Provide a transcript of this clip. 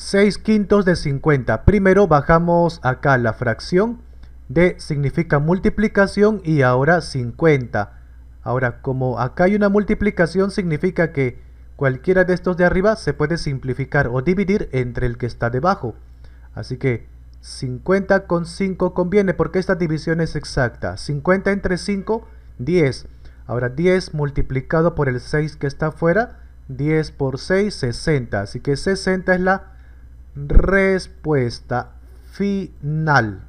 6 quintos de 50. Primero bajamos acá la fracción de significa multiplicación y ahora 50. Ahora, como acá hay una multiplicación, significa que cualquiera de estos de arriba se puede simplificar o dividir entre el que está debajo. Así que 50 con 5 conviene porque esta división es exacta. 50 entre 5, 10. Ahora 10 multiplicado por el 6 que está afuera, 10 por 6, 60. Así que 60 es la respuesta final.